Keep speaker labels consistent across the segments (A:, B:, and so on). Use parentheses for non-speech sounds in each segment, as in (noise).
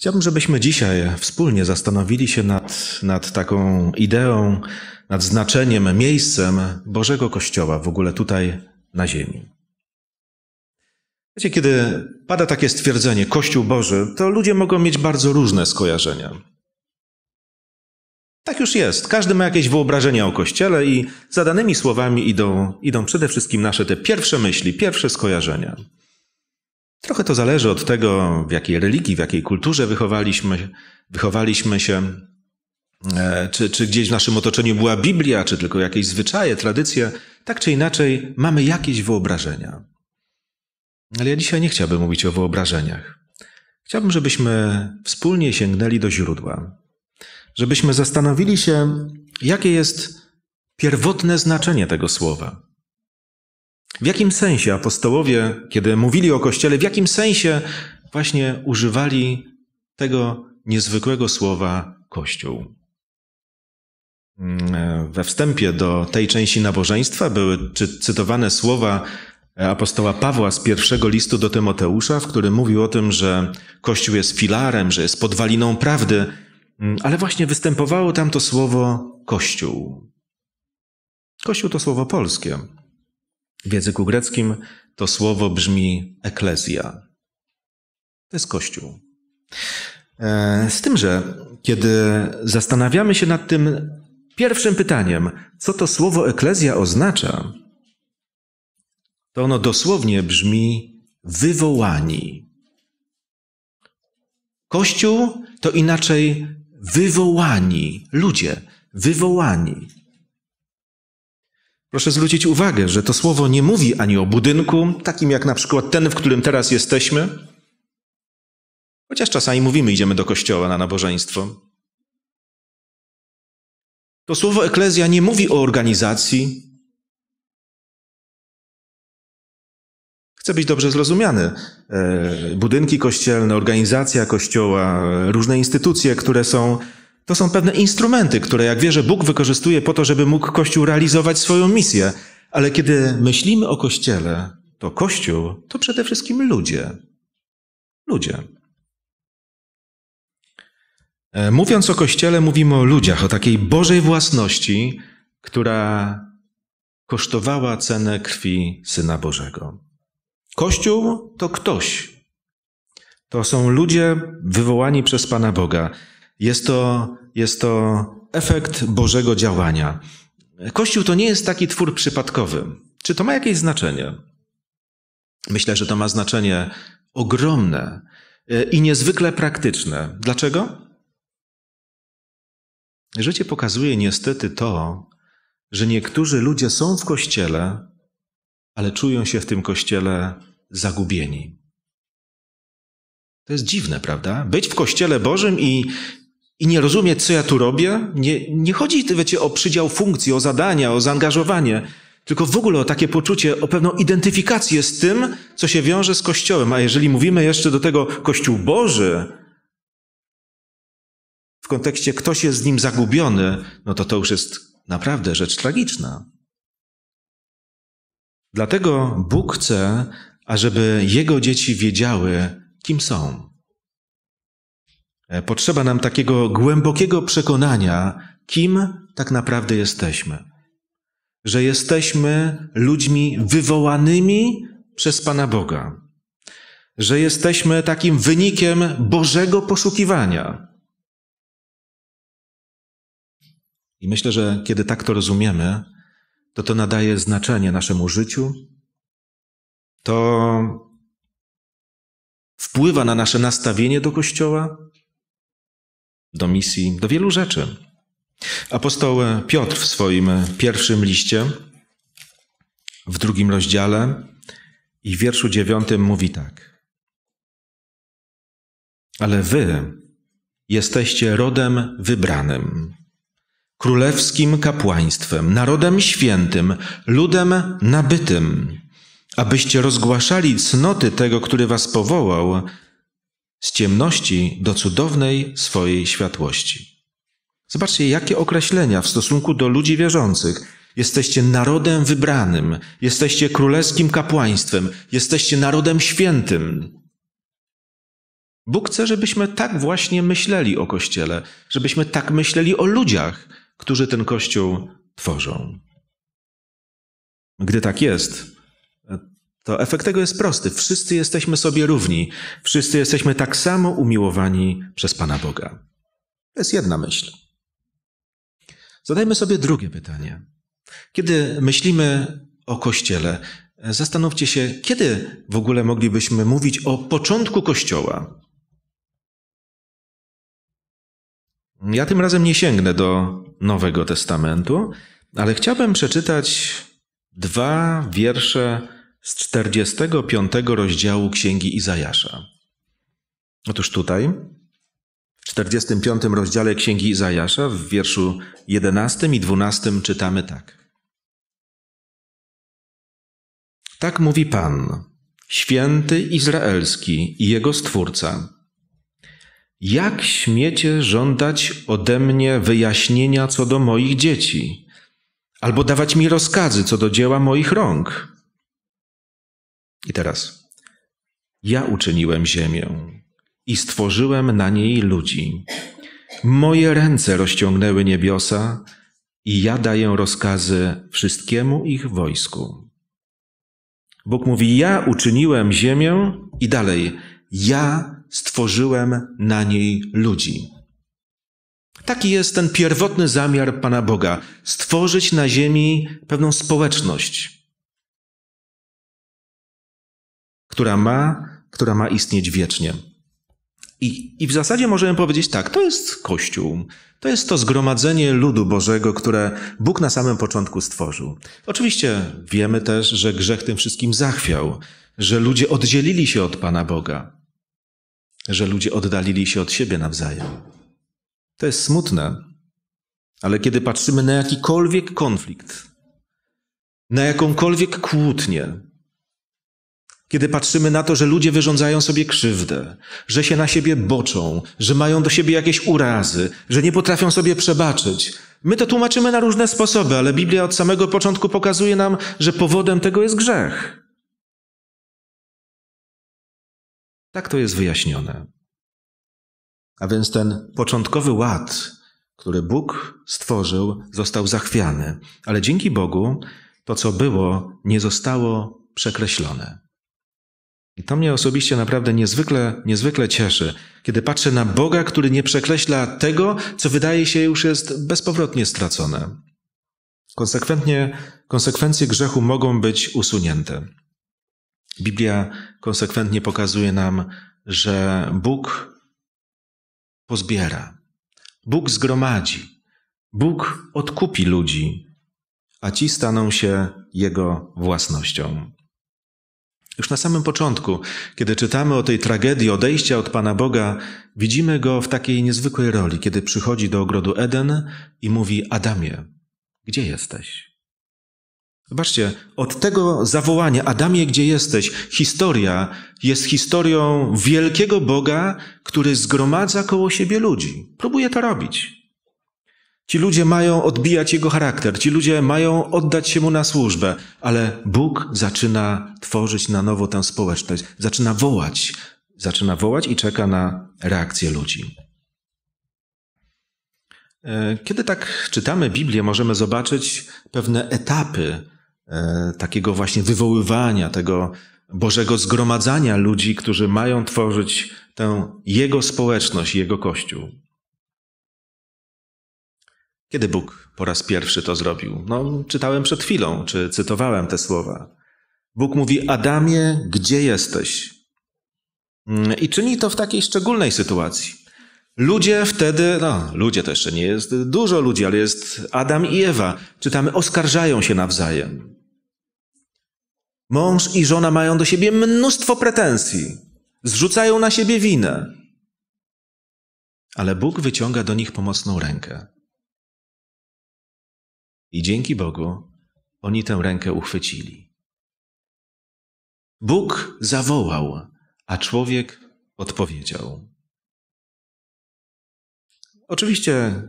A: Chciałbym, żebyśmy dzisiaj wspólnie zastanowili się nad, nad taką ideą, nad znaczeniem, miejscem Bożego Kościoła w ogóle tutaj na Ziemi. Wiecie, kiedy pada takie stwierdzenie Kościół Boży, to ludzie mogą mieć bardzo różne skojarzenia. Tak już jest. Każdy ma jakieś wyobrażenia o Kościele i za danymi słowami idą, idą przede wszystkim nasze te pierwsze myśli, pierwsze skojarzenia. Trochę to zależy od tego, w jakiej religii, w jakiej kulturze wychowaliśmy, wychowaliśmy się, e, czy, czy gdzieś w naszym otoczeniu była Biblia, czy tylko jakieś zwyczaje, tradycje. Tak czy inaczej, mamy jakieś wyobrażenia. Ale ja dzisiaj nie chciałbym mówić o wyobrażeniach. Chciałbym, żebyśmy wspólnie sięgnęli do źródła, żebyśmy zastanowili się, jakie jest pierwotne znaczenie tego słowa. W jakim sensie apostołowie, kiedy mówili o Kościele, w jakim sensie właśnie używali tego niezwykłego słowa Kościół? Mm, we wstępie do tej części nabożeństwa były cytowane słowa apostoła Pawła z pierwszego listu do Tymoteusza, w którym mówił o tym, że Kościół jest filarem, że jest podwaliną prawdy, mm, ale właśnie występowało tam to słowo Kościół. Kościół to słowo polskie. W języku greckim to słowo brzmi eklezja. To jest Kościół. E, z tym, że kiedy zastanawiamy się nad tym pierwszym pytaniem, co to słowo eklezja oznacza, to ono dosłownie brzmi wywołani. Kościół to inaczej wywołani ludzie, wywołani. Proszę zwrócić uwagę, że to słowo nie mówi ani o budynku, takim jak na przykład ten, w którym teraz jesteśmy,
B: chociaż czasami mówimy, idziemy do kościoła na nabożeństwo. To słowo eklezja nie mówi o organizacji. Chcę być dobrze zrozumiany. E,
A: budynki kościelne, organizacja kościoła, różne instytucje, które są to są pewne instrumenty, które, jak wierzę, Bóg wykorzystuje po to, żeby mógł Kościół realizować swoją misję. Ale kiedy myślimy o Kościele, to Kościół to przede wszystkim ludzie. Ludzie. E, mówiąc o Kościele, mówimy o ludziach, o takiej Bożej własności, która kosztowała cenę krwi Syna Bożego. Kościół to ktoś. To są ludzie wywołani przez Pana Boga. Jest to, jest to efekt Bożego działania. Kościół to nie jest taki twór przypadkowy. Czy to ma jakieś znaczenie? Myślę, że to ma znaczenie ogromne e, i niezwykle praktyczne. Dlaczego? Życie pokazuje niestety to, że niektórzy ludzie są w kościele, ale czują się w tym kościele zagubieni. To jest dziwne, prawda? Być w kościele Bożym i i nie rozumie, co ja tu robię. Nie, nie chodzi, wiecie, o przydział funkcji, o zadania, o zaangażowanie, tylko w ogóle o takie poczucie, o pewną identyfikację z tym, co się wiąże z Kościołem. A jeżeli mówimy jeszcze do tego Kościół Boży, w kontekście ktoś jest z nim zagubiony, no to to już jest naprawdę rzecz tragiczna. Dlatego Bóg chce, ażeby Jego dzieci wiedziały, kim są. E, potrzeba nam takiego głębokiego przekonania, kim tak naprawdę jesteśmy. Że jesteśmy ludźmi wywołanymi przez Pana Boga. Że jesteśmy takim wynikiem Bożego poszukiwania.
B: I myślę, że kiedy tak to rozumiemy, to to nadaje znaczenie naszemu życiu. To wpływa na nasze nastawienie do Kościoła, do misji, do wielu
A: rzeczy. Apostoł Piotr w swoim pierwszym liście, w drugim rozdziale i w wierszu dziewiątym mówi tak. Ale wy jesteście rodem wybranym, królewskim kapłaństwem, narodem świętym, ludem nabytym, abyście rozgłaszali cnoty tego, który was powołał – z ciemności do cudownej swojej światłości. Zobaczcie, jakie określenia w stosunku do ludzi wierzących. Jesteście narodem wybranym, jesteście królewskim kapłaństwem, jesteście narodem świętym. Bóg chce, żebyśmy tak właśnie myśleli o Kościele, żebyśmy tak myśleli o ludziach, którzy ten Kościół tworzą. Gdy tak jest, to efekt tego jest prosty. Wszyscy jesteśmy sobie równi. Wszyscy jesteśmy tak samo umiłowani przez Pana Boga. To jest jedna myśl. Zadajmy sobie drugie pytanie. Kiedy myślimy o Kościele, zastanówcie się, kiedy w ogóle moglibyśmy mówić o początku Kościoła. Ja tym razem nie sięgnę do Nowego Testamentu, ale chciałbym przeczytać dwa wiersze z 45 rozdziału Księgi Izajasza. Otóż tutaj, w 45 rozdziale Księgi Izajasza, w wierszu 11 i 12 czytamy tak. Tak mówi Pan, święty Izraelski i jego Stwórca. Jak śmiecie żądać ode mnie wyjaśnienia co do moich dzieci, albo dawać mi rozkazy co do dzieła moich rąk? I teraz. Ja uczyniłem ziemię i stworzyłem na niej ludzi. Moje ręce rozciągnęły niebiosa i ja daję rozkazy wszystkiemu ich wojsku. Bóg mówi: Ja uczyniłem ziemię i dalej. Ja stworzyłem na niej ludzi. Taki jest ten pierwotny zamiar Pana Boga stworzyć na ziemi pewną społeczność
B: która ma, która ma istnieć wiecznie. I, I w zasadzie możemy powiedzieć tak, to jest Kościół. To
A: jest to zgromadzenie ludu Bożego, które Bóg na samym początku stworzył. Oczywiście wiemy też, że grzech tym wszystkim zachwiał, że ludzie oddzielili się od Pana Boga, że ludzie oddalili się od siebie nawzajem. To jest smutne, ale kiedy patrzymy na jakikolwiek konflikt, na jakąkolwiek kłótnię, kiedy patrzymy na to, że ludzie wyrządzają sobie krzywdę, że się na siebie boczą, że mają do siebie jakieś urazy, że nie potrafią sobie przebaczyć. My to tłumaczymy na różne sposoby, ale Biblia od samego początku pokazuje nam,
B: że powodem tego jest grzech. Tak to jest wyjaśnione. A więc ten początkowy ład,
A: który Bóg stworzył, został zachwiany, ale dzięki Bogu to, co było, nie zostało przekreślone. I to mnie osobiście naprawdę niezwykle, niezwykle cieszy, kiedy patrzę na Boga, który nie przekreśla tego, co wydaje się już jest bezpowrotnie stracone. Konsekwentnie konsekwencje grzechu mogą być usunięte. Biblia konsekwentnie pokazuje nam, że Bóg pozbiera, Bóg zgromadzi, Bóg odkupi ludzi, a ci staną się Jego własnością. Już na samym początku, kiedy czytamy o tej tragedii odejścia od Pana Boga, widzimy go w takiej niezwykłej roli, kiedy przychodzi do ogrodu Eden i mówi: Adamie, gdzie jesteś? Zobaczcie, od tego zawołania, Adamie, gdzie jesteś, historia jest historią wielkiego Boga, który zgromadza koło siebie ludzi. Próbuje to robić. Ci ludzie mają odbijać jego charakter, ci ludzie mają oddać się mu na służbę, ale Bóg zaczyna tworzyć na nowo tę społeczność, zaczyna wołać, zaczyna wołać i czeka na reakcję ludzi. E, kiedy tak czytamy Biblię, możemy zobaczyć pewne etapy e, takiego właśnie wywoływania, tego Bożego zgromadzania ludzi, którzy mają tworzyć tę Jego społeczność, Jego Kościół. Kiedy Bóg po raz pierwszy to zrobił? No, czytałem przed chwilą, czy cytowałem te słowa. Bóg mówi: Adamie, gdzie jesteś? Mm, I czyni to w takiej szczególnej sytuacji. Ludzie wtedy, no, ludzie to jeszcze nie jest dużo ludzi, ale jest Adam i Ewa. Czytamy, oskarżają się nawzajem. Mąż i żona mają do siebie mnóstwo pretensji, zrzucają
B: na siebie winę. Ale Bóg wyciąga do nich pomocną rękę. I dzięki Bogu oni tę rękę uchwycili. Bóg zawołał, a człowiek odpowiedział. Oczywiście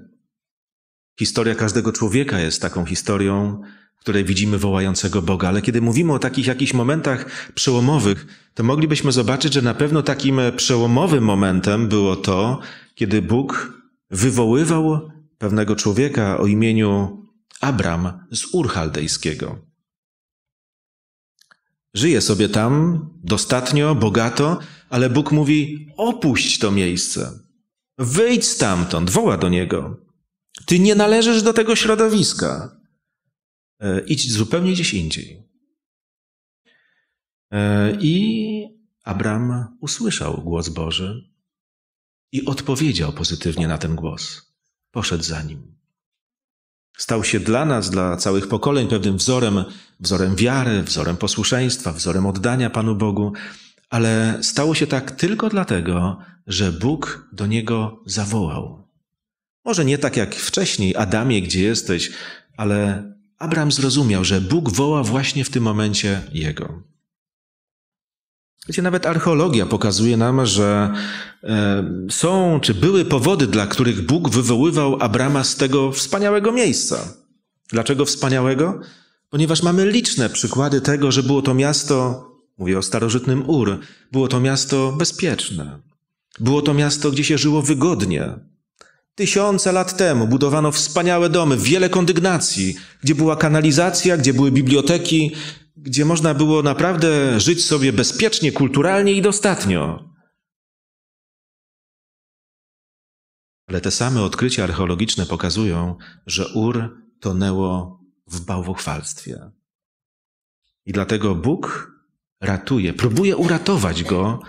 A: historia każdego człowieka jest taką historią, w której widzimy wołającego Boga, ale kiedy mówimy o takich jakichś momentach przełomowych, to moglibyśmy zobaczyć, że na pewno takim przełomowym momentem było to, kiedy Bóg wywoływał pewnego człowieka o imieniu Abram z Urchaldejskiego. Żyje sobie tam dostatnio, bogato, ale Bóg mówi: opuść to miejsce. Wyjdź stamtąd, woła do niego. Ty nie należysz do tego środowiska. E, idź zupełnie gdzieś indziej. E, I Abram usłyszał głos Boży i odpowiedział pozytywnie na ten głos. Poszedł za nim. Stał się dla nas, dla całych pokoleń pewnym wzorem, wzorem wiary, wzorem posłuszeństwa, wzorem oddania Panu Bogu, ale stało się tak tylko dlatego, że Bóg do niego zawołał. Może nie tak jak wcześniej, Adamie, gdzie jesteś, ale Abraham zrozumiał, że Bóg woła właśnie w tym momencie jego. Wiecie, nawet archeologia pokazuje nam, że e, są czy były powody, dla których Bóg wywoływał Abrama z tego wspaniałego miejsca. Dlaczego wspaniałego? Ponieważ mamy liczne przykłady tego, że było to miasto, mówię o starożytnym Ur, było to miasto bezpieczne. Było to miasto, gdzie się żyło wygodnie. Tysiące lat temu budowano wspaniałe domy, wiele kondygnacji, gdzie była kanalizacja, gdzie były biblioteki,
B: gdzie można było naprawdę żyć sobie bezpiecznie, kulturalnie i dostatnio. Ale te same odkrycia archeologiczne pokazują, że Ur tonęło w bałwochwalstwie.
A: I dlatego Bóg ratuje, próbuje uratować go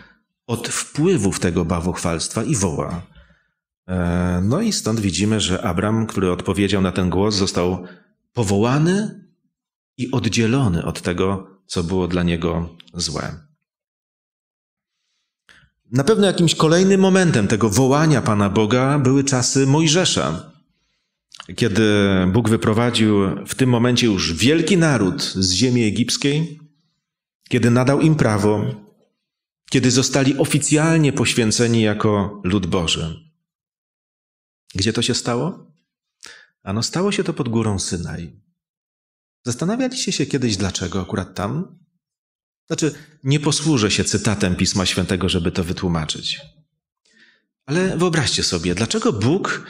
A: od wpływów tego bałwochwalstwa i woła. E, no i stąd widzimy, że Abram, który odpowiedział na ten głos, został powołany i oddzielony od tego, co było dla niego złe. Na pewno jakimś kolejnym momentem tego wołania Pana Boga były czasy Mojżesza, kiedy Bóg wyprowadził w tym momencie już wielki naród z ziemi egipskiej, kiedy nadał im prawo, kiedy zostali oficjalnie poświęceni jako lud Boży. Gdzie to się stało? Ano stało się to pod górą Synaj. Zastanawialiście się kiedyś, dlaczego akurat tam? Znaczy, nie posłużę się cytatem Pisma Świętego, żeby to wytłumaczyć. Ale wyobraźcie sobie, dlaczego Bóg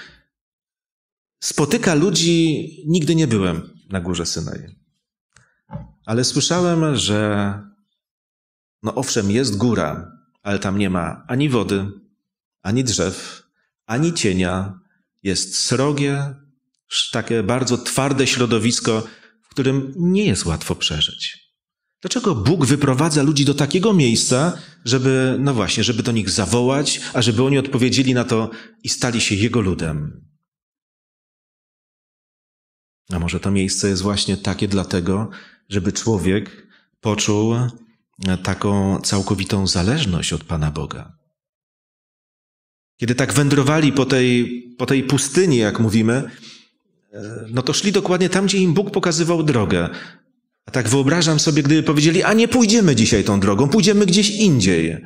A: spotyka ludzi, nigdy nie byłem na górze Synaj. Ale słyszałem, że no owszem, jest góra, ale tam nie ma ani wody, ani drzew, ani cienia. Jest srogie, takie bardzo twarde środowisko, w którym nie jest łatwo przeżyć. Dlaczego Bóg wyprowadza ludzi do takiego miejsca, żeby, no właśnie, żeby do nich zawołać, a żeby oni odpowiedzieli na to i stali się Jego ludem? A może to miejsce jest właśnie takie dlatego, żeby człowiek poczuł taką całkowitą zależność od Pana Boga. Kiedy tak wędrowali po tej, po tej pustyni, jak mówimy, E, no to szli dokładnie tam, gdzie im Bóg pokazywał drogę. A tak
B: wyobrażam sobie, gdyby powiedzieli, a nie pójdziemy dzisiaj tą drogą, pójdziemy gdzieś indziej.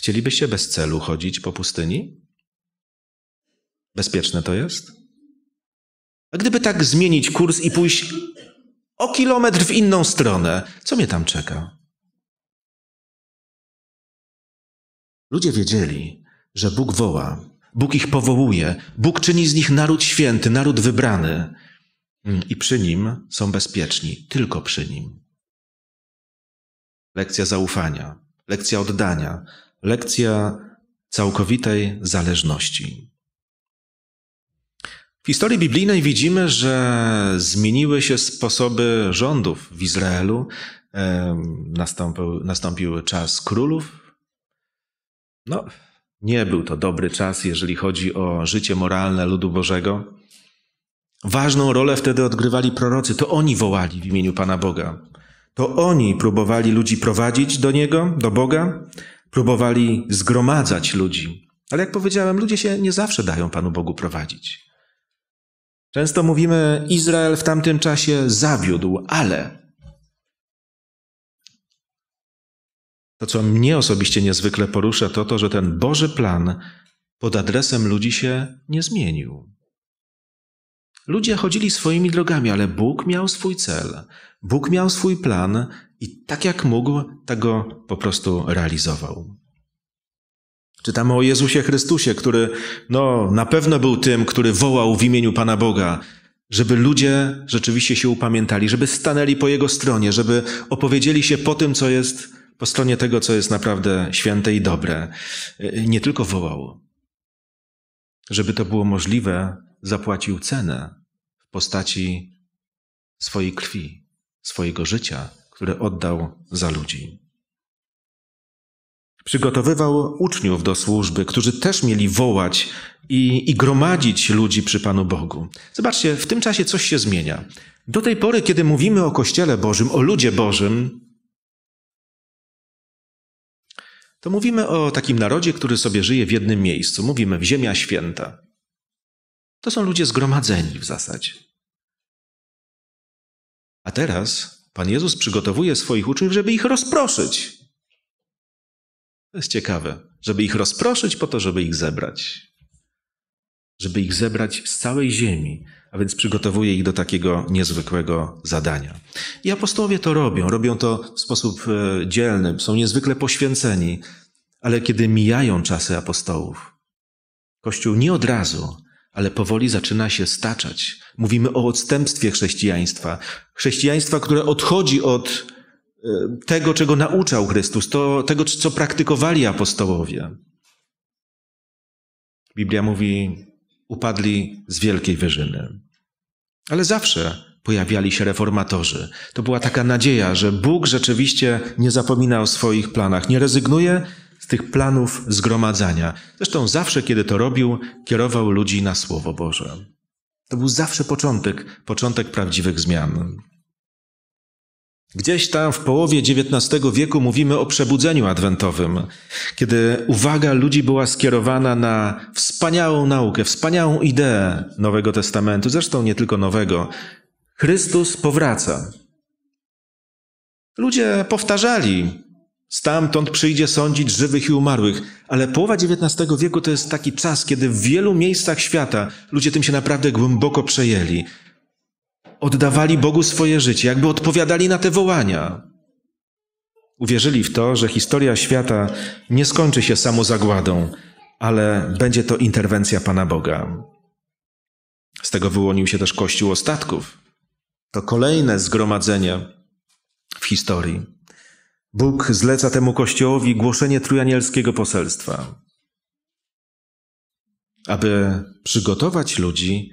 B: Chcielibyście bez celu chodzić po pustyni? Bezpieczne to jest? A gdyby tak zmienić kurs i pójść o kilometr w inną stronę, co mnie tam czeka? Ludzie wiedzieli, że Bóg woła, Bóg ich powołuje. Bóg czyni z nich naród święty, naród wybrany.
A: Mm, I przy nim są bezpieczni, tylko przy nim. Lekcja zaufania, lekcja oddania, lekcja całkowitej zależności. W historii biblijnej widzimy, że zmieniły się sposoby rządów w Izraelu. Nastąpił, nastąpił czas królów. No, nie był to dobry czas, jeżeli chodzi o życie moralne ludu Bożego. Ważną rolę wtedy odgrywali prorocy, to oni wołali w imieniu Pana Boga. To oni próbowali ludzi prowadzić do Niego, do Boga, próbowali zgromadzać ludzi. Ale jak powiedziałem, ludzie się nie zawsze dają Panu Bogu prowadzić. Często mówimy, Izrael w tamtym czasie zawiódł, ale To, co mnie osobiście niezwykle porusza, to to, że ten Boży plan pod adresem ludzi się nie zmienił. Ludzie chodzili swoimi drogami, ale Bóg miał swój cel, Bóg miał swój plan i tak jak mógł, tego tak po prostu realizował. Czytamy o Jezusie Chrystusie, który no, na pewno był tym, który wołał w imieniu Pana Boga, żeby ludzie rzeczywiście się upamiętali, żeby stanęli po Jego stronie, żeby opowiedzieli się po tym, co jest po stronie tego, co jest naprawdę święte i dobre, nie tylko wołał. Żeby to było możliwe, zapłacił cenę w postaci swojej krwi, swojego życia, które oddał za ludzi. Przygotowywał uczniów do służby, którzy też mieli wołać i, i gromadzić ludzi przy Panu Bogu. Zobaczcie, w tym czasie coś się zmienia. Do tej pory, kiedy mówimy o Kościele Bożym, o ludzie Bożym, to mówimy o takim narodzie, który sobie żyje w jednym miejscu. Mówimy w Ziemia Święta. To są ludzie zgromadzeni w zasadzie. A teraz Pan Jezus przygotowuje swoich uczniów, żeby ich rozproszyć. To jest ciekawe, żeby ich rozproszyć po to, żeby ich zebrać. Żeby ich zebrać z całej ziemi, a więc przygotowuje ich do takiego niezwykłego zadania. I apostołowie to robią, robią to w sposób e, dzielny, są niezwykle poświęceni, ale kiedy mijają czasy apostołów, Kościół nie od razu, ale powoli zaczyna się staczać. Mówimy o odstępstwie chrześcijaństwa. Chrześcijaństwa, które odchodzi od e, tego, czego nauczał Chrystus, to, tego, co praktykowali apostołowie. Biblia mówi, upadli z wielkiej wyżyny. Ale zawsze pojawiali się reformatorzy. To była taka nadzieja, że Bóg rzeczywiście nie zapomina o swoich planach, nie rezygnuje z tych planów zgromadzania. Zresztą zawsze, kiedy to robił, kierował ludzi na Słowo Boże. To był zawsze początek, początek prawdziwych zmian. Gdzieś tam w połowie XIX wieku mówimy o przebudzeniu adwentowym, kiedy uwaga ludzi była skierowana na wspaniałą naukę, wspaniałą ideę Nowego Testamentu, zresztą nie tylko Nowego. Chrystus powraca. Ludzie powtarzali, stamtąd przyjdzie sądzić żywych i umarłych, ale połowa XIX wieku to jest taki czas, kiedy w wielu miejscach świata ludzie tym się naprawdę głęboko przejęli oddawali Bogu swoje życie, jakby odpowiadali na te wołania. Uwierzyli w to, że historia świata nie skończy się samozagładą, ale będzie to interwencja Pana Boga. Z tego wyłonił się też Kościół Ostatków. To kolejne zgromadzenie w historii. Bóg zleca temu Kościołowi głoszenie trójanielskiego poselstwa, aby przygotować ludzi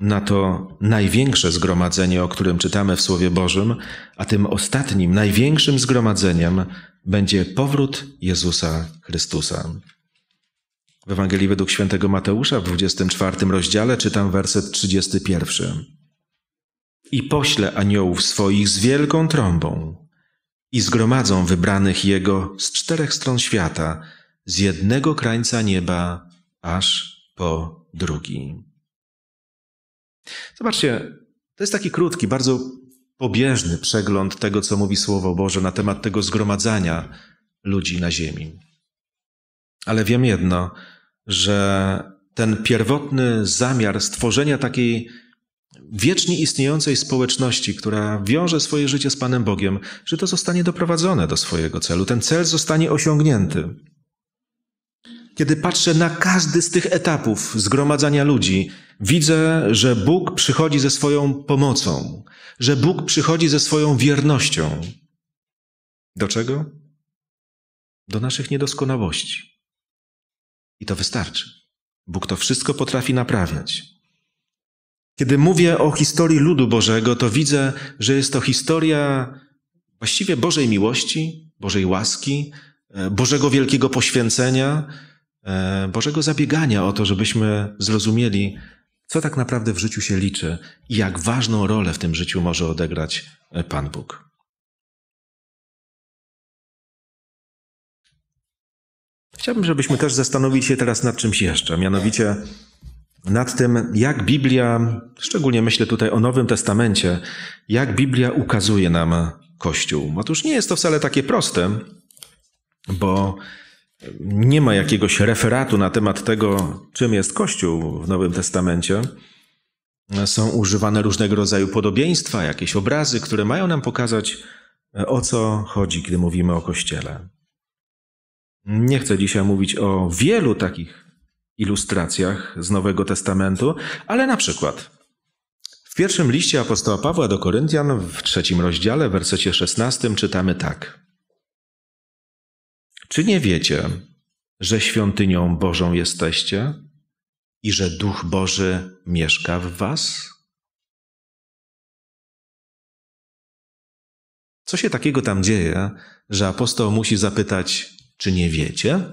A: na to największe zgromadzenie, o którym czytamy w Słowie Bożym, a tym ostatnim, największym zgromadzeniem będzie powrót Jezusa Chrystusa. W Ewangelii według świętego Mateusza w 24 rozdziale czytam werset 31. I pośle aniołów swoich z wielką trąbą i zgromadzą wybranych Jego z czterech stron świata, z jednego krańca nieba aż po drugi. Zobaczcie, to jest taki krótki, bardzo pobieżny przegląd tego, co mówi Słowo Boże na temat tego zgromadzania ludzi na ziemi. Ale wiem jedno, że ten pierwotny zamiar stworzenia takiej wiecznie istniejącej społeczności, która wiąże swoje życie z Panem Bogiem, że to zostanie doprowadzone do swojego celu. Ten cel zostanie osiągnięty. Kiedy patrzę na każdy z tych etapów zgromadzania ludzi, widzę, że Bóg przychodzi ze swoją pomocą, że Bóg przychodzi ze swoją wiernością. Do czego? Do naszych niedoskonałości. I to wystarczy. Bóg to wszystko potrafi naprawiać. Kiedy mówię o historii ludu Bożego, to widzę, że jest to historia właściwie Bożej miłości, Bożej łaski, e, Bożego wielkiego poświęcenia, E, Bożego zabiegania o to, żebyśmy zrozumieli, co tak naprawdę w życiu się liczy i jak
B: ważną rolę w tym życiu może odegrać e, Pan Bóg. Chciałbym, żebyśmy też zastanowili się teraz nad
A: czymś jeszcze, mianowicie nad tym, jak Biblia, szczególnie myślę tutaj o Nowym Testamencie, jak Biblia ukazuje nam Kościół. Otóż nie jest to wcale takie proste, bo nie ma jakiegoś referatu na temat tego, czym jest Kościół w Nowym Testamencie. Są używane różnego rodzaju podobieństwa, jakieś obrazy, które mają nam pokazać, e, o co chodzi, gdy mówimy o Kościele. Nie chcę dzisiaj mówić o wielu takich ilustracjach z Nowego Testamentu, ale na przykład w pierwszym liście apostoła Pawła do Koryntian w trzecim rozdziale, w wersecie 16 czytamy tak. Czy nie wiecie, że świątynią Bożą
B: jesteście i że Duch Boży mieszka w Was? Co się takiego tam dzieje, że apostoł musi zapytać, czy nie wiecie,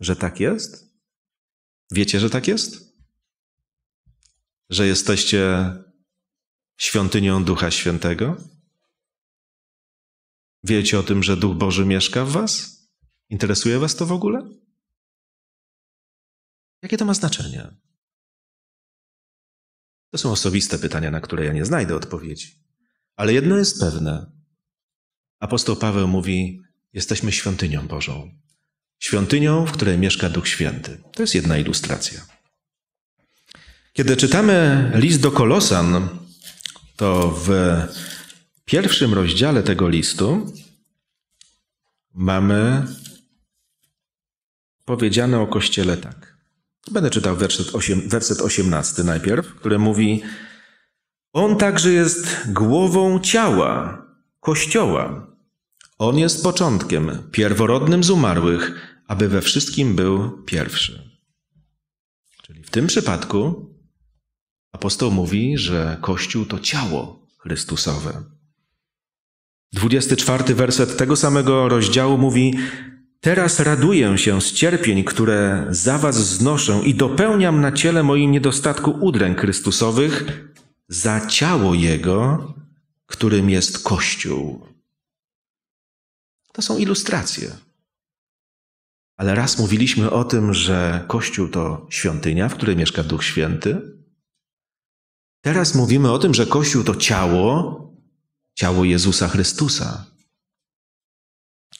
B: że tak jest? Wiecie, że tak jest? Że jesteście świątynią Ducha Świętego? Wiecie o tym, że Duch Boży mieszka w Was? Interesuje Was to w ogóle? Jakie to ma znaczenie? To są osobiste pytania, na które ja nie znajdę odpowiedzi. Ale jedno jest pewne. Apostoł Paweł mówi:
A: Jesteśmy świątynią Bożą. Świątynią, w której mieszka Duch Święty. To jest jedna ilustracja. Kiedy czytamy list do Kolosan, to w pierwszym rozdziale tego listu mamy powiedziane o Kościele tak. Będę czytał werset, werset 18 najpierw, który mówi: On także jest głową ciała, Kościoła. On jest początkiem, pierworodnym z umarłych, aby we wszystkim był pierwszy. Czyli w tym przypadku apostoł mówi, że Kościół to ciało Chrystusowe. 24 werset tego samego rozdziału mówi: Teraz raduję się z cierpień, które za was znoszę i dopełniam na ciele moim niedostatku udręk Chrystusowych za ciało Jego, którym jest Kościół. To są ilustracje. Ale raz mówiliśmy o tym, że Kościół to świątynia, w której mieszka Duch Święty. Teraz mówimy o tym, że Kościół to ciało, ciało Jezusa Chrystusa.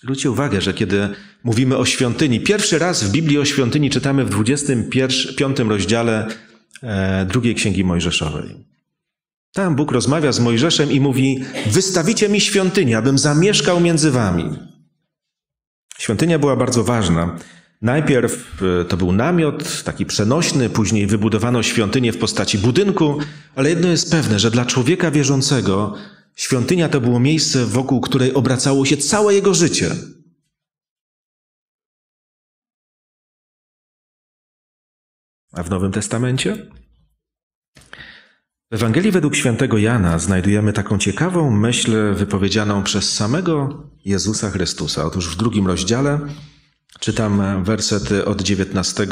A: Zwróćcie uwagę, że kiedy mówimy o świątyni, pierwszy raz w Biblii o świątyni czytamy w 25 rozdziale e, drugiej Księgi Mojżeszowej. Tam Bóg rozmawia z Mojżeszem i mówi: Wystawicie mi świątynię, abym zamieszkał między wami. Świątynia była bardzo ważna. Najpierw e, to był namiot, taki przenośny, później wybudowano świątynię w postaci budynku, ale jedno jest pewne, że dla
B: człowieka wierzącego Świątynia to było miejsce, wokół której obracało się całe jego życie. A w Nowym Testamencie? W Ewangelii według świętego
A: Jana znajdujemy taką ciekawą myśl wypowiedzianą przez samego Jezusa Chrystusa. Otóż w drugim rozdziale czytam wersety od 19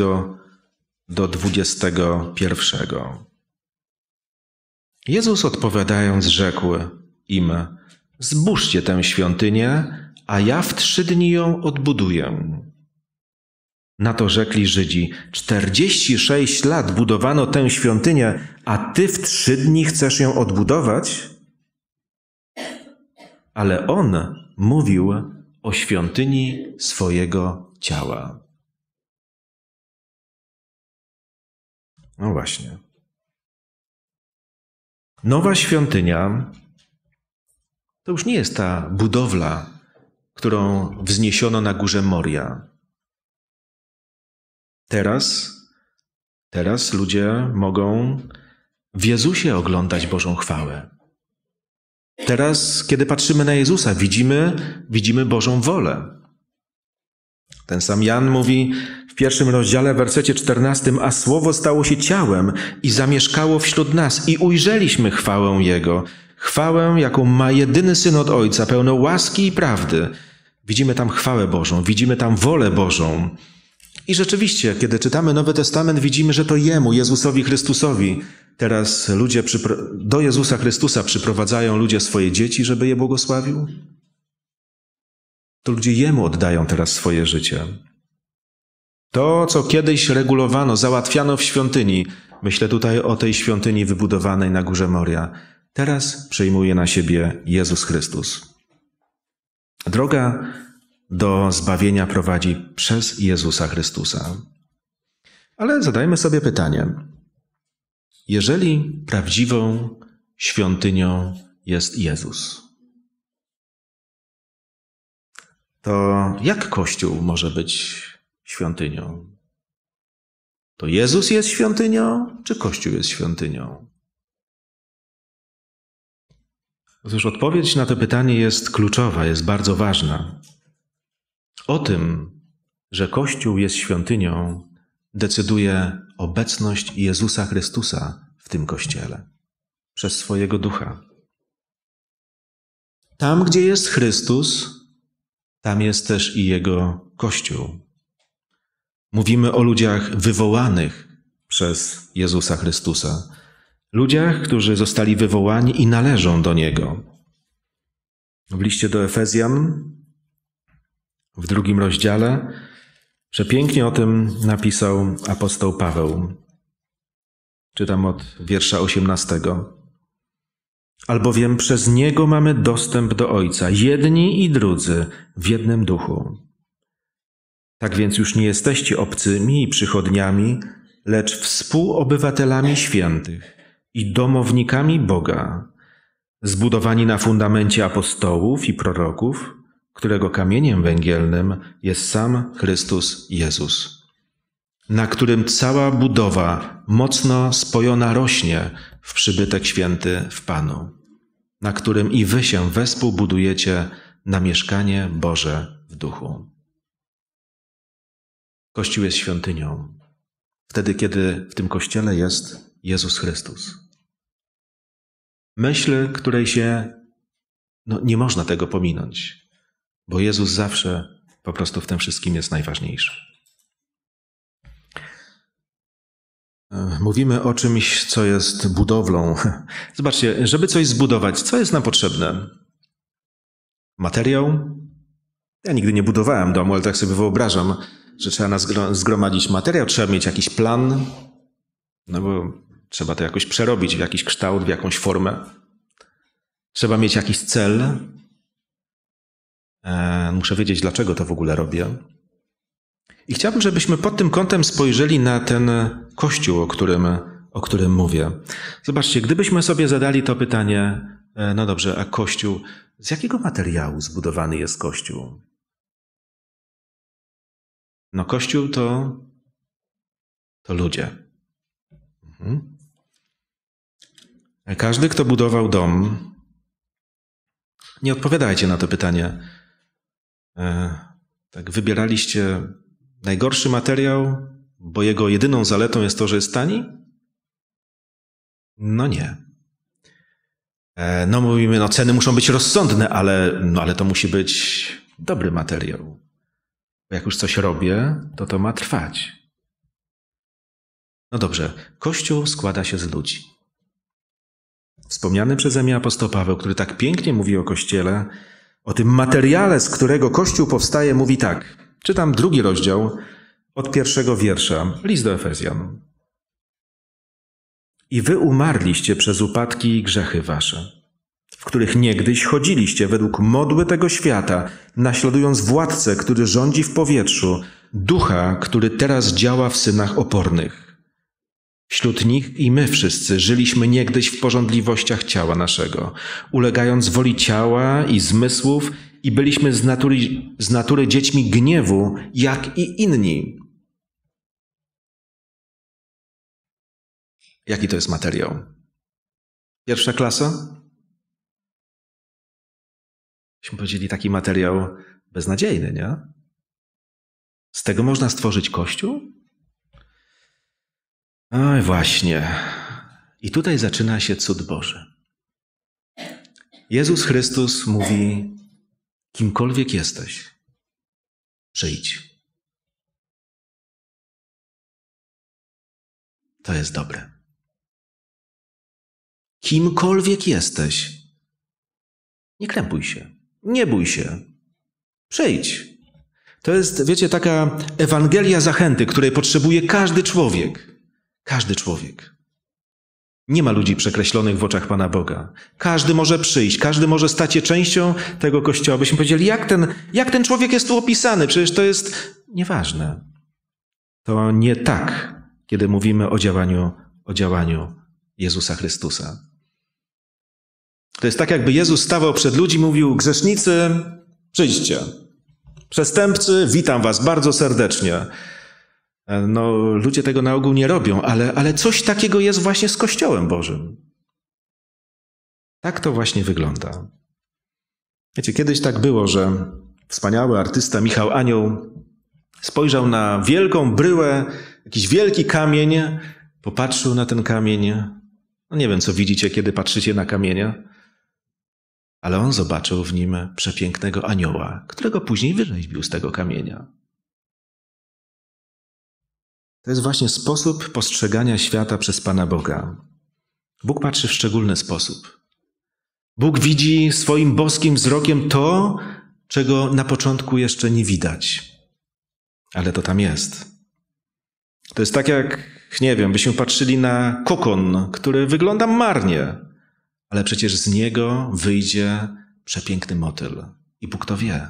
A: do 21. Jezus odpowiadając rzekł: im: Zbóżcie tę świątynię, a ja w trzy dni ją odbuduję. Na to rzekli Żydzi: Czterdzieści sześć lat budowano tę świątynię, a ty w trzy dni chcesz ją
B: odbudować? Ale on mówił o świątyni swojego ciała. No właśnie. Nowa świątynia to już nie jest ta budowla,
A: którą wzniesiono na górze Moria. Teraz, teraz ludzie mogą w Jezusie oglądać Bożą chwałę. Teraz, kiedy patrzymy na Jezusa, widzimy, widzimy Bożą wolę. Ten sam Jan mówi w pierwszym rozdziale, w wersecie 14: A słowo stało się ciałem i zamieszkało wśród nas, i ujrzeliśmy chwałę Jego, chwałę, jaką ma jedyny syn od Ojca, pełno łaski i prawdy. Widzimy tam chwałę Bożą, widzimy tam wolę Bożą. I rzeczywiście, kiedy czytamy Nowy Testament, widzimy, że to Jemu, Jezusowi Chrystusowi, teraz ludzie do Jezusa Chrystusa przyprowadzają ludzie swoje dzieci, żeby je błogosławił. To ludzie Jemu oddają teraz swoje życie. To, co kiedyś regulowano, załatwiano w świątyni, myślę tutaj o tej świątyni wybudowanej na Górze Moria, Teraz przejmuje na siebie Jezus Chrystus. Droga do zbawienia prowadzi przez Jezusa Chrystusa. Ale zadajmy sobie pytanie: jeżeli prawdziwą
B: świątynią jest Jezus, to jak Kościół może być świątynią?
A: To Jezus jest świątynią, czy Kościół jest świątynią? Otóż odpowiedź na to pytanie jest kluczowa, jest bardzo ważna. O tym, że Kościół jest świątynią, decyduje obecność Jezusa Chrystusa w tym Kościele przez swojego ducha. Tam, gdzie jest Chrystus, tam jest też i Jego Kościół. Mówimy o ludziach wywołanych przez Jezusa Chrystusa ludziach, którzy zostali wywołani i należą do Niego. W liście do Efezjan, w drugim rozdziale, przepięknie o tym napisał apostoł Paweł. Czytam od wiersza 18. Albowiem przez Niego mamy dostęp do Ojca, jedni i drudzy, w jednym duchu. Tak więc już nie jesteście obcymi i przychodniami, lecz współobywatelami świętych i domownikami Boga, zbudowani na fundamencie apostołów i proroków, którego kamieniem węgielnym jest sam Chrystus Jezus, na którym cała budowa mocno spojona rośnie w przybytek święty w Panu, na którym i wy się wespół budujecie na mieszkanie Boże
B: w duchu. Kościół jest świątynią. Wtedy, kiedy w tym kościele jest Jezus Chrystus.
A: Myśl, której się no, nie można tego pominąć, bo Jezus zawsze po prostu w tym wszystkim jest najważniejszy. E, mówimy o czymś, co jest budowlą. (laughs) Zobaczcie, żeby coś zbudować, co jest nam potrzebne? Materiał? Ja nigdy nie budowałem domu, ale tak sobie wyobrażam, że trzeba zgromadzić materiał, trzeba mieć jakiś plan, no bo Trzeba to jakoś przerobić w jakiś kształt, w jakąś formę. Trzeba mieć jakiś cel. E, muszę wiedzieć, dlaczego to w ogóle robię. I chciałbym, żebyśmy pod tym kątem spojrzeli na ten kościół, o którym, o którym mówię. Zobaczcie, gdybyśmy sobie zadali to
B: pytanie, e, no dobrze, a kościół, z jakiego materiału zbudowany jest kościół? No, kościół to, to ludzie. Mhm. Każdy, kto budował
A: dom, nie odpowiadajcie na to pytanie. E, tak, wybieraliście najgorszy materiał, bo jego jedyną zaletą jest to, że jest tani? No nie. E, no mówimy, no ceny muszą być rozsądne, ale, no, ale to musi być dobry materiał. Bo jak już coś robię, to to ma trwać. No dobrze, Kościół składa się z ludzi. Wspomniany przeze mnie apostoł Paweł, który tak pięknie mówi o Kościele, o tym materiale, z którego Kościół powstaje, mówi tak. Czytam drugi rozdział od pierwszego wiersza, list do Efezjan. I wy umarliście przez upadki i grzechy wasze, w których niegdyś chodziliście według modły tego świata, naśladując władcę, który rządzi w powietrzu, ducha, który teraz działa w synach opornych Wśród nich i my wszyscy żyliśmy niegdyś w porządliwościach ciała naszego, ulegając woli ciała i zmysłów, i byliśmy z natury, z
B: natury dziećmi gniewu, jak i inni. Jaki to jest materiał? Pierwsza klasa? Byśmy powiedzieli taki materiał beznadziejny, nie? Z tego można stworzyć kościół?
A: Oj, właśnie. I tutaj zaczyna się cud Boży.
B: Jezus Chrystus mówi: Kimkolwiek jesteś, przyjdź. To jest dobre. Kimkolwiek jesteś, nie krępuj się, nie bój się, przyjdź.
A: To jest, wiecie, taka Ewangelia zachęty, której potrzebuje każdy człowiek. Każdy człowiek. Nie ma ludzi przekreślonych w oczach Pana Boga. Każdy może przyjść, każdy może stać się częścią tego kościoła. Byśmy powiedzieli, jak ten, jak ten człowiek jest tu opisany? Przecież to jest nieważne. To nie tak, kiedy mówimy o działaniu, o działaniu Jezusa Chrystusa. To jest tak, jakby Jezus stawał przed ludzi, mówił: Grzesznicy, przyjdźcie. Przestępcy, witam Was bardzo serdecznie. E, no, ludzie tego na ogół nie robią, ale, ale coś takiego jest właśnie z Kościołem Bożym. Tak to właśnie wygląda. Wiecie, kiedyś tak było, że wspaniały artysta Michał Anioł spojrzał na wielką bryłę, jakiś wielki kamień, popatrzył na ten kamień. No nie wiem, co widzicie, kiedy patrzycie na kamienie,
B: ale on zobaczył w nim przepięknego anioła, którego później wyrzeźbił z tego kamienia. To jest właśnie
A: sposób postrzegania świata przez Pana Boga. Bóg patrzy w szczególny sposób. Bóg widzi swoim boskim wzrokiem to, czego na początku jeszcze nie widać. Ale to tam jest. To jest tak, jak, nie wiem, byśmy patrzyli na kokon, który wygląda marnie, ale przecież
B: z niego wyjdzie przepiękny motyl. I Bóg to wie.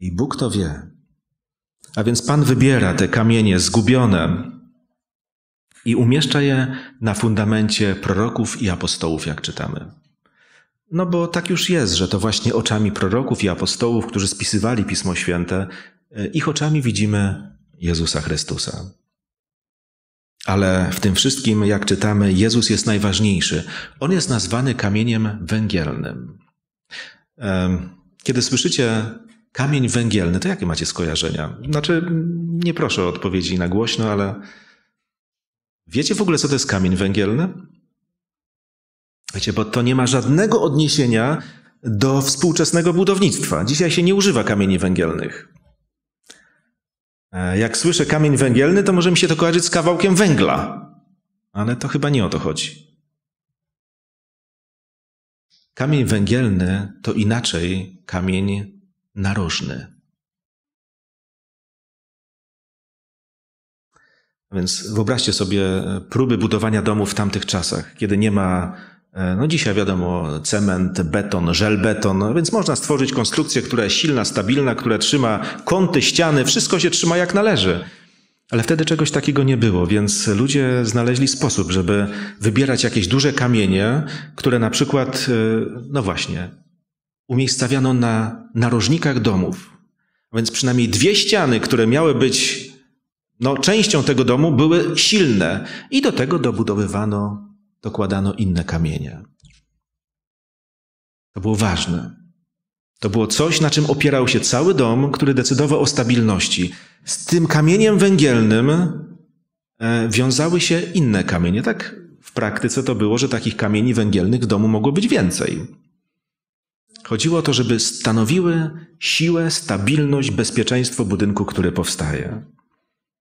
B: I Bóg to wie. A więc Pan wybiera
A: te kamienie zgubione i umieszcza je na fundamencie proroków i apostołów, jak czytamy. No bo tak już jest, że to właśnie oczami proroków i apostołów, którzy spisywali Pismo Święte, e, ich oczami widzimy Jezusa Chrystusa. Ale w tym wszystkim, jak czytamy, Jezus jest najważniejszy. On jest nazwany kamieniem węgielnym. Kiedy słyszycie Kamień węgielny, to jakie macie skojarzenia? Znaczy, nie proszę o odpowiedzi na głośno, ale wiecie w ogóle, co to jest kamień węgielny? Wiecie, bo to nie ma żadnego odniesienia do współczesnego budownictwa. Dzisiaj się nie używa kamieni węgielnych. E, jak słyszę kamień węgielny, to może mi się to kojarzyć z kawałkiem węgla. Ale to chyba nie o to chodzi.
B: Kamień węgielny to inaczej kamień narożny. Więc wyobraźcie sobie e, próby budowania domu w tamtych czasach,
A: kiedy nie ma, e, no dzisiaj wiadomo, cement, beton, żelbeton, no więc można stworzyć konstrukcję, która jest silna, stabilna, która trzyma kąty, ściany, wszystko się trzyma jak należy. Ale wtedy czegoś takiego nie było, więc ludzie znaleźli sposób, żeby wybierać jakieś duże kamienie, które na przykład, e, no właśnie, umiejscawiano na narożnikach domów. więc przynajmniej dwie ściany, które miały być no, częścią tego domu, były silne i do tego dobudowywano, dokładano inne kamienie. To było ważne. To było coś, na czym opierał się cały dom, który decydował o stabilności. Z tym kamieniem węgielnym e, wiązały się inne kamienie. Tak w praktyce to było, że takich kamieni węgielnych w domu mogło być więcej. Chodziło o to, żeby
B: stanowiły siłę, stabilność, bezpieczeństwo budynku, który powstaje.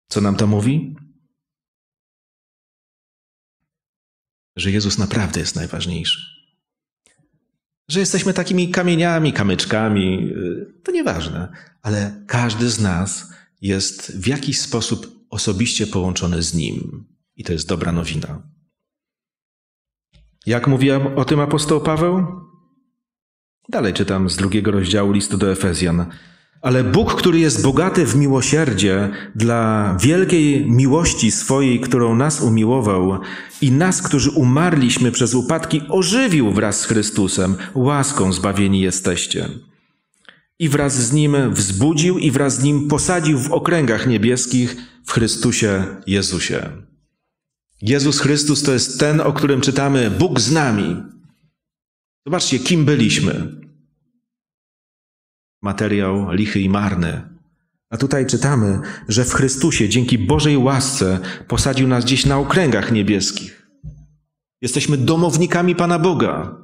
B: Co nam to mówi? Że Jezus naprawdę jest najważniejszy. Że jesteśmy takimi kamieniami,
A: kamyczkami, y, to nieważne, ale każdy z nas jest w jakiś sposób osobiście połączony z Nim. I to jest dobra nowina. Jak mówiłem o tym apostoł Paweł? Dalej czytam z drugiego rozdziału listu do Efezjan. Ale Bóg, który jest bogaty w miłosierdzie dla wielkiej miłości swojej, którą nas umiłował i nas, którzy umarliśmy przez upadki, ożywił wraz z Chrystusem, łaską zbawieni jesteście. I wraz z Nim wzbudził i wraz z Nim posadził w okręgach niebieskich w Chrystusie Jezusie. Jezus Chrystus to jest ten, o którym czytamy Bóg z nami, Zobaczcie, kim byliśmy. Materiał lichy i marny. A tutaj czytamy, że w Chrystusie dzięki Bożej łasce posadził nas gdzieś na okręgach niebieskich. Jesteśmy domownikami Pana Boga.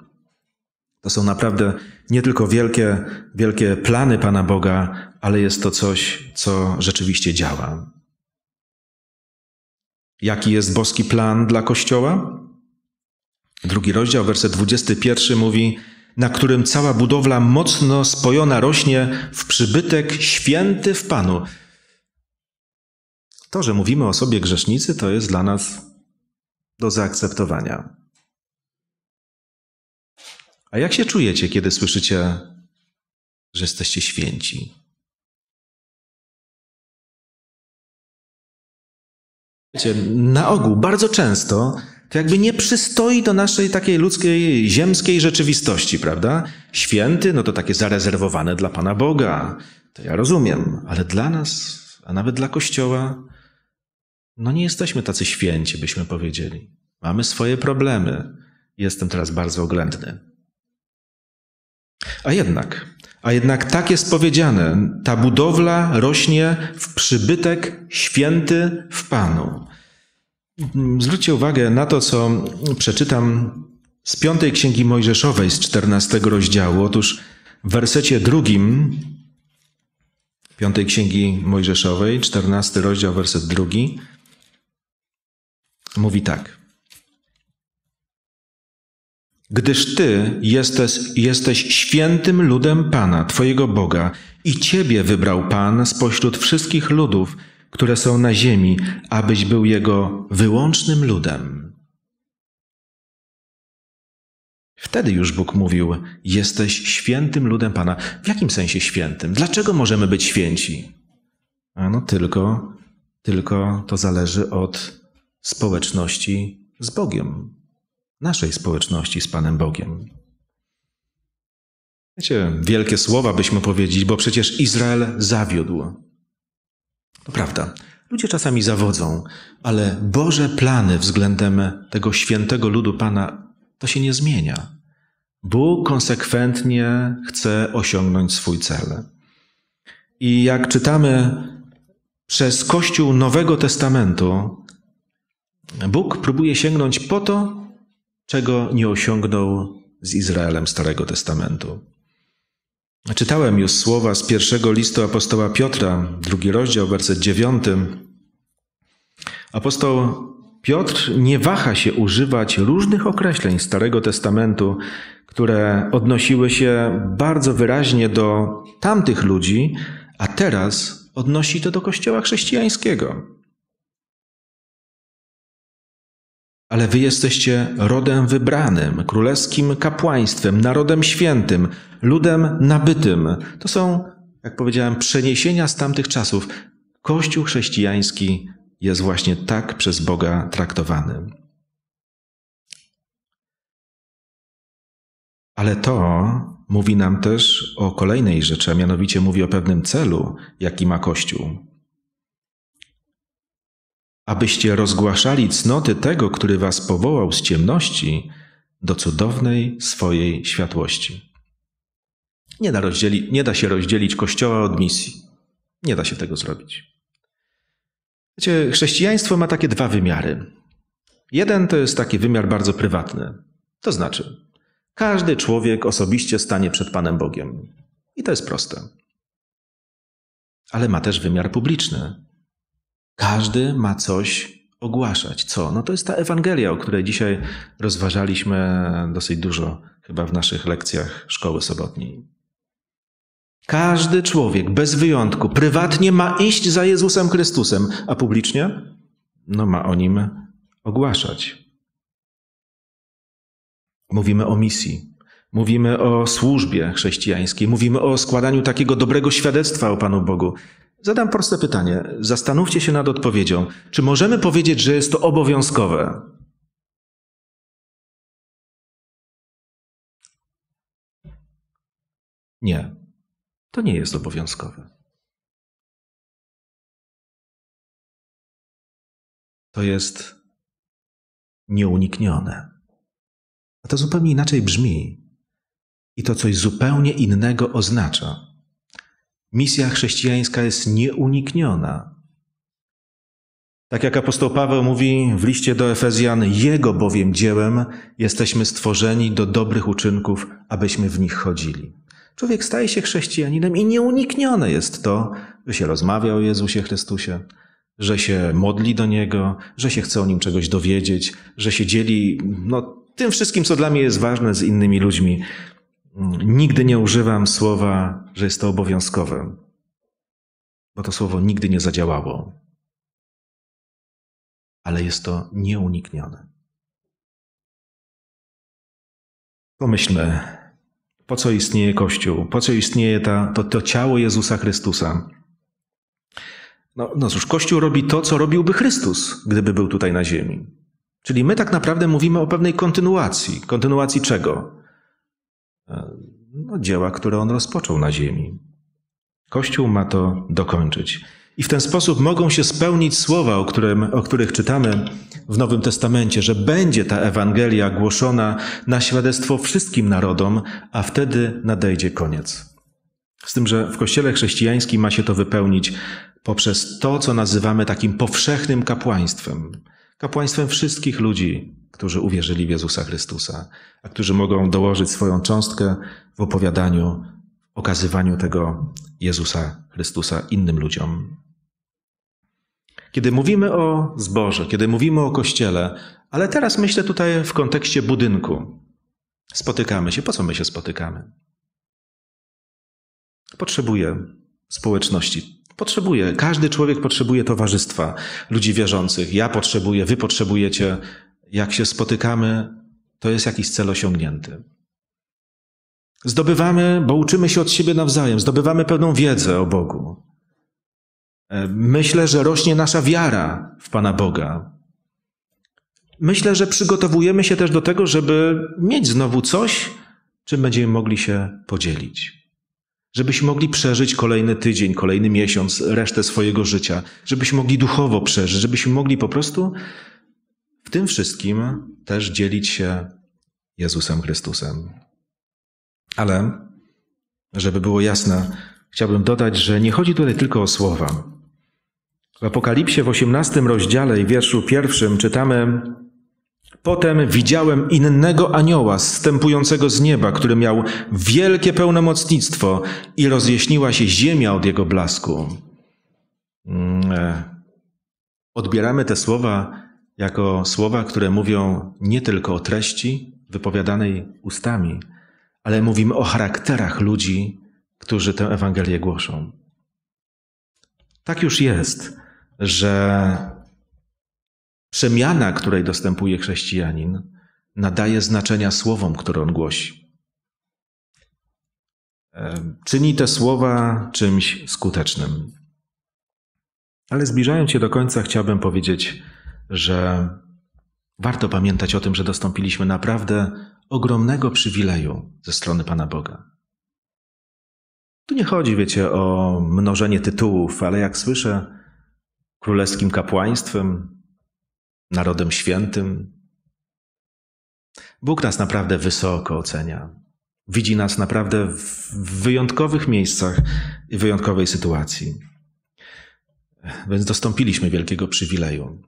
A: To są naprawdę nie tylko wielkie, wielkie plany Pana Boga, ale jest to coś, co rzeczywiście działa. Jaki jest boski plan dla Kościoła? Drugi rozdział, werset 21 mówi, na którym cała budowla mocno spojona rośnie w przybytek święty w Panu. To, że mówimy o sobie grzesznicy, to jest dla nas do zaakceptowania.
B: A jak się czujecie, kiedy słyszycie, że jesteście święci? Wiecie, na ogół, bardzo często to jakby nie przystoi
A: do naszej takiej ludzkiej, ziemskiej rzeczywistości, prawda? Święty, no to takie zarezerwowane dla Pana Boga. To ja rozumiem, ale dla nas, a nawet dla Kościoła, no nie jesteśmy tacy święci, byśmy powiedzieli. Mamy swoje problemy. Jestem teraz bardzo oględny. A jednak, a jednak tak jest powiedziane, ta budowla rośnie w przybytek święty w Panu. Zwróćcie uwagę na to, co przeczytam z piątej księgi Mojżeszowej, z 14 rozdziału. Otóż w wersecie drugim, piątej księgi Mojżeszowej, 14 rozdział, werset drugi, mówi tak. Gdyż Ty jesteś, jesteś świętym ludem Pana, Twojego Boga, i Ciebie wybrał Pan spośród wszystkich ludów, które są na ziemi, abyś był Jego wyłącznym ludem. Wtedy już Bóg mówił: Jesteś świętym ludem Pana. W jakim sensie świętym? Dlaczego możemy być święci? Ano no tylko, tylko to zależy od społeczności z Bogiem, naszej społeczności z Panem Bogiem. Wiecie, wielkie słowa byśmy powiedzieli, bo przecież Izrael zawiódł. To prawda. Ludzie czasami zawodzą, ale Boże plany względem tego świętego ludu Pana to się nie zmienia. Bóg konsekwentnie chce osiągnąć swój cel. I jak czytamy przez Kościół Nowego Testamentu, Bóg próbuje sięgnąć po to, czego nie osiągnął z Izraelem Starego Testamentu. Czytałem już słowa z pierwszego listu apostoła Piotra, drugi rozdział, werset dziewiąty. Apostoł Piotr nie waha się używać różnych określeń Starego Testamentu, które odnosiły się bardzo wyraźnie do tamtych ludzi, a teraz
B: odnosi to do Kościoła chrześcijańskiego.
A: ale wy jesteście rodem wybranym, królewskim kapłaństwem, narodem świętym, ludem nabytym. To są, jak powiedziałem, przeniesienia z tamtych czasów. Kościół chrześcijański jest właśnie tak przez Boga traktowany. Ale to mówi nam też o kolejnej rzeczy, a mianowicie mówi o pewnym celu, jaki ma Kościół abyście rozgłaszali cnoty tego, który was powołał z ciemności do cudownej swojej światłości. Nie da, rozdzieli, nie da się rozdzielić Kościoła od misji. Nie da się tego zrobić. Wiecie, chrześcijaństwo ma takie dwa wymiary. Jeden to jest taki wymiar bardzo prywatny. To znaczy, każdy człowiek osobiście stanie przed Panem Bogiem. I to jest proste. Ale ma też wymiar publiczny. Każdy ma coś ogłaszać. Co? No to jest ta Ewangelia, o której dzisiaj rozważaliśmy dosyć dużo, chyba w naszych lekcjach szkoły sobotniej. Każdy człowiek, bez wyjątku, prywatnie ma iść za Jezusem Chrystusem, a publicznie? No ma o nim ogłaszać. Mówimy o misji, mówimy o służbie chrześcijańskiej, mówimy o składaniu takiego dobrego świadectwa o Panu Bogu. Zadam proste pytanie. Zastanówcie się nad
B: odpowiedzią. Czy możemy powiedzieć, że jest to obowiązkowe? Nie. To nie jest obowiązkowe. To jest nieuniknione. A to zupełnie inaczej brzmi i to coś zupełnie innego
A: oznacza misja chrześcijańska jest nieunikniona. Tak jak apostoł Paweł mówi w liście do Efezjan, Jego bowiem dziełem jesteśmy stworzeni do dobrych uczynków, abyśmy w nich chodzili. Człowiek staje się chrześcijaninem i nieuniknione jest to, że się rozmawia o Jezusie Chrystusie, że się modli do Niego, że się chce o Nim czegoś dowiedzieć, że się dzieli no, tym wszystkim, co dla mnie jest ważne z innymi ludźmi. Nigdy nie używam słowa,
B: że jest to obowiązkowe, bo to słowo nigdy nie zadziałało, ale jest to nieuniknione. Pomyślmy, po co istnieje Kościół, po co istnieje
A: ta, to, to ciało Jezusa Chrystusa. No, no cóż, Kościół robi to, co robiłby Chrystus, gdyby był tutaj na ziemi. Czyli my tak naprawdę mówimy o pewnej kontynuacji. Kontynuacji czego? E, no, dzieła, które on rozpoczął na ziemi. Kościół ma to dokończyć. I w ten sposób mogą się spełnić słowa, o, którym, o których czytamy w Nowym Testamencie, że będzie ta Ewangelia głoszona na świadectwo wszystkim narodom, a wtedy nadejdzie koniec. Z tym, że w Kościele chrześcijańskim ma się to wypełnić poprzez to, co nazywamy takim powszechnym kapłaństwem kapłaństwem wszystkich ludzi, którzy uwierzyli w Jezusa Chrystusa, a którzy mogą dołożyć swoją cząstkę w opowiadaniu, w okazywaniu tego Jezusa Chrystusa innym ludziom. Kiedy mówimy o zborze, kiedy mówimy o kościele, ale teraz myślę tutaj w kontekście budynku. Spotykamy się. Po co my się spotykamy? Potrzebuję społeczności Potrzebuje, każdy człowiek potrzebuje towarzystwa ludzi wierzących. Ja potrzebuję, wy potrzebujecie. Jak się spotykamy, to jest jakiś cel osiągnięty. Zdobywamy, bo uczymy się od siebie nawzajem, zdobywamy pewną wiedzę o Bogu. E, myślę, że rośnie nasza wiara w Pana Boga. Myślę, że przygotowujemy się też do tego, żeby mieć znowu coś, czym będziemy mogli się podzielić żebyśmy mogli przeżyć kolejny tydzień, kolejny miesiąc, resztę swojego życia, żebyśmy mogli duchowo przeżyć, żebyśmy mogli po prostu w tym wszystkim też dzielić się Jezusem Chrystusem. Ale, żeby było jasne, chciałbym dodać, że nie chodzi tutaj tylko o słowa. W Apokalipsie w 18 rozdziale i wierszu pierwszym czytamy Potem widziałem innego anioła zstępującego z nieba, który miał wielkie pełnomocnictwo i rozjaśniła się ziemia od jego blasku. Mm, e, odbieramy te słowa jako słowa, które mówią nie tylko o treści wypowiadanej ustami, ale mówimy o charakterach ludzi, którzy tę Ewangelię głoszą. Tak już jest, że Przemiana, której dostępuje chrześcijanin, nadaje znaczenia słowom, które on głosi. Czyni te słowa czymś skutecznym. Ale zbliżając się do końca, chciałbym powiedzieć, że warto pamiętać o tym, że dostąpiliśmy naprawdę ogromnego przywileju ze strony Pana Boga. Tu nie chodzi, wiecie, o mnożenie tytułów, ale jak słyszę, królewskim kapłaństwem, narodem świętym. Bóg nas naprawdę wysoko ocenia. Widzi nas naprawdę w wyjątkowych miejscach i wyjątkowej sytuacji. Więc dostąpiliśmy wielkiego przywileju.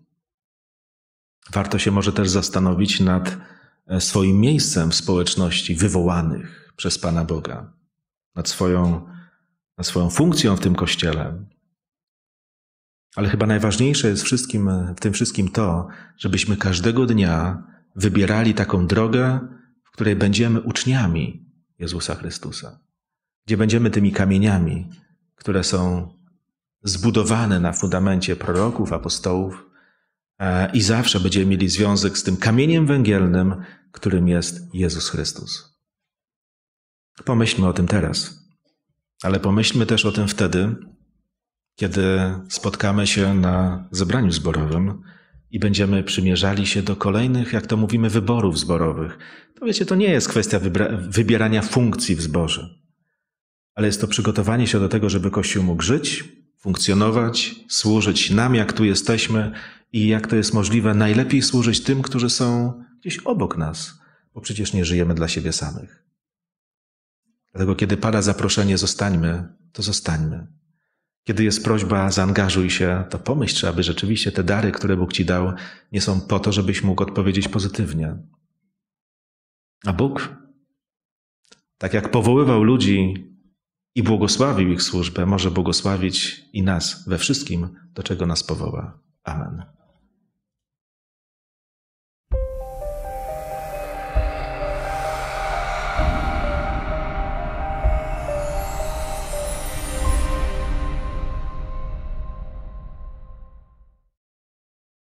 A: Warto się może też zastanowić nad e, swoim miejscem w społeczności wywołanych przez Pana Boga, nad swoją, nad swoją funkcją w tym kościele, ale chyba najważniejsze jest wszystkim, e, w tym wszystkim to, żebyśmy każdego dnia wybierali taką drogę, w której będziemy uczniami Jezusa Chrystusa, gdzie będziemy tymi kamieniami, które są zbudowane na fundamencie proroków, apostołów e, i zawsze będziemy mieli związek z tym kamieniem węgielnym, którym jest Jezus Chrystus. Pomyślmy o tym teraz, ale pomyślmy też o tym wtedy, kiedy spotkamy się na zebraniu zborowym i będziemy przymierzali się do kolejnych, jak to mówimy, wyborów zborowych. To wiecie, to nie jest kwestia wybierania funkcji w zborze, ale jest to przygotowanie się do tego, żeby Kościół mógł żyć, funkcjonować, służyć nam, jak tu jesteśmy i jak to jest możliwe, najlepiej służyć tym, którzy są gdzieś obok nas, bo przecież nie żyjemy dla siebie samych. Dlatego, kiedy pada zaproszenie, zostańmy, to zostańmy. Kiedy jest prośba, zaangażuj się, to pomyśl, aby rzeczywiście te dary, które Bóg ci dał, nie są po to, żebyś mógł odpowiedzieć pozytywnie. A Bóg, tak jak powoływał ludzi i błogosławił ich służbę, może błogosławić i nas we wszystkim, do czego nas powoła. Amen.